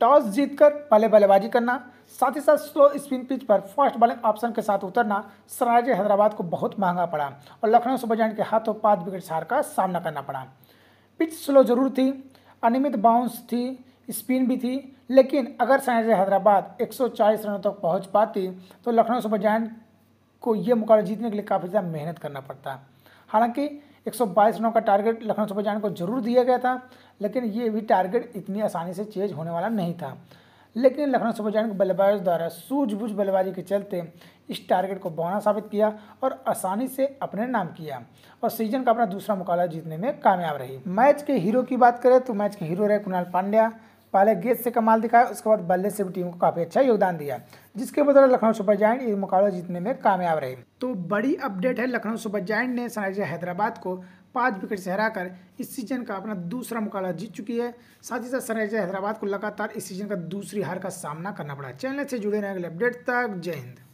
toss जीतकर पहले बल्लेबाजी करना साथ ही साथ स्लो स्पिन पिच पर फर्स्ट बॉलिंग ऑप्शन के साथ उतरना सराज हैदराबाद को बहुत महंगा पड़ा और लखनऊ सुपर जॉइंट के हाथों पाँच विकेट हार का सामना करना पड़ा पिच स्लो जरूर थी अनियमित बाउंस थी स्पिन भी थी लेकिन अगर सनराइजर हैदराबाद 140 रनों तक तो पहुंच पाती तो लखनऊ सुपर जॉइंट को ये मुकाबला जीतने के लिए काफ़ी ज़्यादा मेहनत करना पड़ता हालांकि 122 रनों का टारगेट लखनऊ सुपर जायंट को जरूर दिया गया था लेकिन ये भी टारगेट इतनी आसानी से चेंज होने वाला नहीं था लेकिन लखनऊ सुपर जायंट बल्लेबाज द्वारा सूझबूझ बल्लेबाजी के चलते इस टारगेट को बौना साबित किया और आसानी से अपने नाम किया और सीजन का अपना दूसरा मुकाबला जीतने में कामयाब रही मैच के हीरो की बात करें तो मैच के हीरो रहे कुणाल पांड्या पहले गेंद से कमाल दिखाया उसके बाद बल्ले से भी टीम को काफ़ी अच्छा योगदान दिया जिसके बदौलत लखनऊ सुपर जैन ये मुकाबला जीतने में कामयाब रहे तो बड़ी अपडेट है लखनऊ सुपर जैन ने सनराइजर हैदराबाद को पाँच विकेट से हराकर इस सीजन का अपना दूसरा मुकाबला जीत चुकी है साथ ही साथ सनराइजर हैदराबाद को लगातार इस सीजन का दूसरी हार का सामना करना पड़ा चैनल से जुड़े अगले अपडेट तक जय हिंद